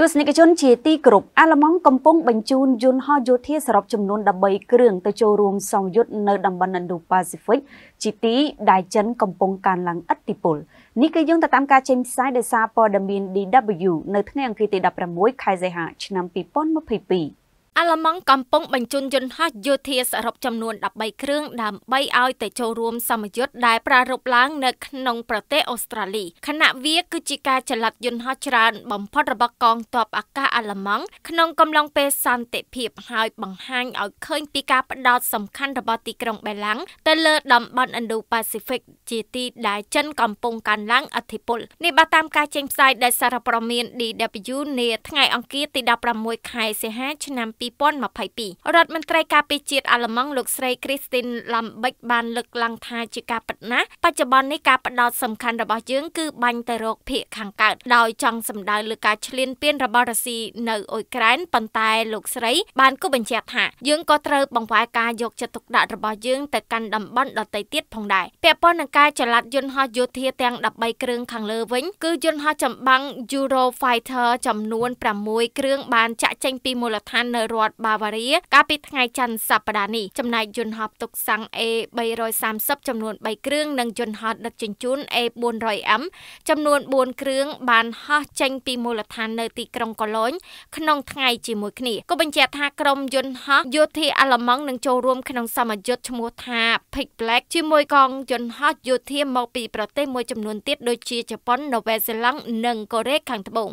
ទស្សនិកជនជាទីគោរពអាល្លឺម៉ង់កំពុងបញ្ជូនយន្តហោះយោធាសរុបចំនួន13គ្រឿងទៅចូលរួមសង្យុទ្ធនៅតំបន់ Indo-Pacific ជាទីដែលចិនកំពុងកើនឡើងឥទ្ធិពលនេះគឺយោងទៅតាមការចេញផ្សាយដោយសារព័ត៌មាន DW នៅថ្ងៃអង្គារទី16ខែសីហា ឆ្នាំ2022អាល្លឺម៉ង់កំពុងបញ្ជូនយន្តហោះយោធាសរុបចំនួន13គ្រឿងដើម្បីឲ្យទៅចូលរួមសមយុទ្ធដែលប្រារព្ធឡើងនៅ ក្នុងប្រទេសអូស្ត្រាលីខណៈវាគឺជាការចល័តយន្តហោះច្រើនបំផុតរបស់កងទ័ពអាកាសអាល្លឺម៉ង់ក្នុងកំឡុងពេលសន្តិភាពហើយបង្ហាញឲ្យឃើញពីការផ្ដោតសំខាន់របស់ទីក្រុងបេឡាំងទៅលើតំបន់ Indo-Pacific ជាទីដែលចិនកំពុងកាន់ឡើងអធិបុលនេះបើតាមការចេញផ្សាយដោយសារព័ត៌មាន DW នាថ្ងៃអង្គារទី16ខែសីហាឆ្នាំ2 2022រដ្ឋមន្ត្រីការពារជាតិអាល្លឺម៉ង់លោកស្រី Christine Lambic បានលើកឡើងថាជាការពិតណាស់បច្ចុប្បន្ននេះការផ្ដោតសំខាន់របស់យើងគឺបាញ់ទៅរកភៀកខាងកើតដោយចង់សម្ដៅលើការឈ្លានពានរបស់រុស្ស៊ីនៅអ៊ុយក្រែនប៉ុន្តែលោកស្រី បានគូបញ្ជាក់ថាយើងក៏ត្រូវបង្វែរការយកចិត្តទុកដាក់របស់យើងទៅកាន់តំបន់ដទៃទៀតផងដែរពាក់ព័ន្ធនឹងការចល័តយន្តហោះយោធាទាំង13គ្រឿងខាងលើវិញគឺយន្តហោះចម្បាំង Eurofighter ចំនួន6គ្រឿងបានចាក់ចេញពីមូលដ្ឋាននៅរដ្ឋបាវ៉ារីកាលពីថ្ងៃច័ន្ទសប្តាហ៍នេះចំណែកយន្តហោះទុកសាំង A330 ចំនួន3គ្រឿងនិងយន្តហោះដឹកជញ្ជូន A400M ចំនួន4គ្រឿងបានហោះចេញពីមូលដ្ឋាននៅទីក្រុងកូឡូញក្នុងថ្ងៃជាមួយគ្នាក៏បញ្ជាក់ថាក្រុមយន្តហោះយោធាអាល្លឺម៉ង់នឹងចូលរួមក្នុងសមយុទ្ធឈ្មោះថា Pick Black ជាមួយកងយន្តហោះយោធាមកពីប្រទេសមួយចំនួនទៀតដូចជាជប៉ុននូវែលសេឡង់និងកូរ៉េខាងត្បូង